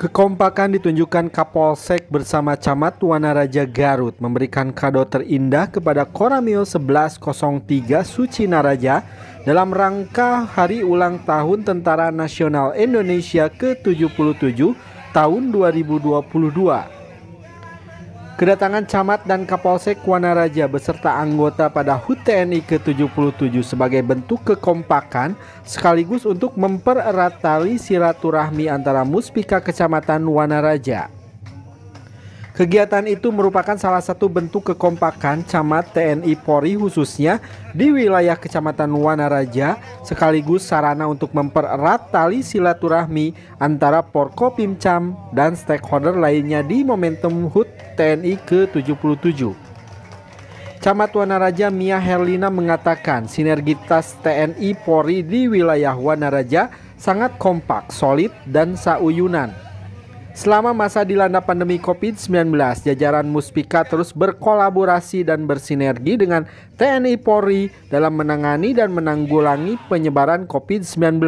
Kekompakan ditunjukkan Kapolsek bersama Camat Wanaraja Garut memberikan kado terindah kepada Koramil 1103 Suci Naraja dalam rangka hari ulang tahun Tentara Nasional Indonesia ke-77 tahun 2022. Kedatangan camat dan Kapolsek Wanaraja beserta anggota pada HUT TNI ke-77 sebagai bentuk kekompakan sekaligus untuk mempererat tali silaturahmi antara Muspika Kecamatan Wanaraja. Kegiatan itu merupakan salah satu bentuk kekompakan camat TNI Polri khususnya di wilayah Kecamatan Wanaraja sekaligus sarana untuk mempererat tali silaturahmi antara Porkopimcam dan stakeholder lainnya di momentum HUT TNI ke-77. Camat Wanaraja Mia Herlina mengatakan sinergitas TNI Polri di wilayah Wanaraja sangat kompak, solid, dan sauyunan. Selama masa dilanda pandemi COVID-19, jajaran Muspika terus berkolaborasi dan bersinergi dengan TNI Polri dalam menangani dan menanggulangi penyebaran COVID-19.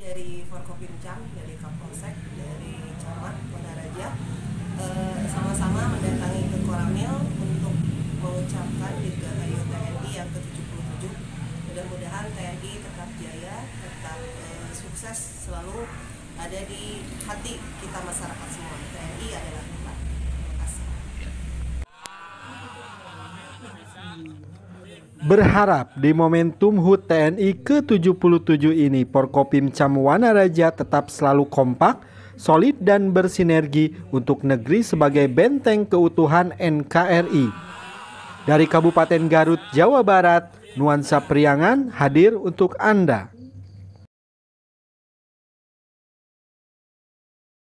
Dari Forkopimda, dari Kapolsek, dari TNI tetap jaya, tetap uh, sukses selalu ada di hati kita masyarakat semua. TNI adalah kita. Terima kasih. Berharap di momentum HUT TNI ke-77 ini Porkopim Camuana Raja tetap selalu kompak, solid dan bersinergi untuk negeri sebagai benteng keutuhan NKRI. Dari Kabupaten Garut, Jawa Barat, Nuansa Priangan hadir untuk Anda.